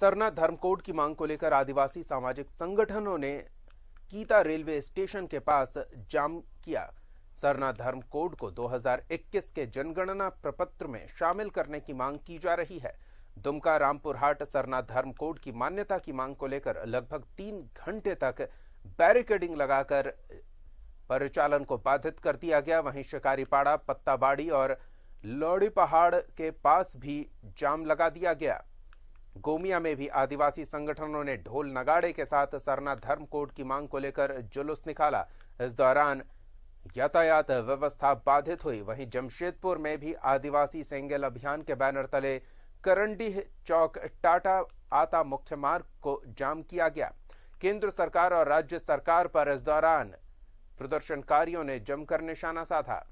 सरना धर्म कोड की मांग को लेकर आदिवासी सामाजिक संगठनों ने कीता रेलवे स्टेशन के पास जाम किया सरना धर्म कोड को 2021 के जनगणना प्रपत्र में शामिल करने की मांग की जा रही है दुमका रामपुर हाट सरना धर्म कोड की मान्यता की मांग को लेकर लगभग तीन घंटे तक बैरिकेडिंग लगाकर परिचालन को बाधित कर दिया गया वहीं शिकारीपाड़ा पत्ताबाड़ी और लौड़ी पहाड़ के पास भी जाम लगा दिया गया गोमिया में भी आदिवासी संगठनों ने ढोल नगाड़े के साथ सरना धर्म कोड की मांग को लेकर जुलूस निकाला इस दौरान यातायात व्यवस्था बाधित हुई वहीं जमशेदपुर में भी आदिवासी सेंगल अभियान के बैनर तले करंडी चौक टाटा आता मुख्य मार्ग को जाम किया गया केंद्र सरकार और राज्य सरकार पर इस दौरान प्रदर्शनकारियों ने जमकर निशाना साधा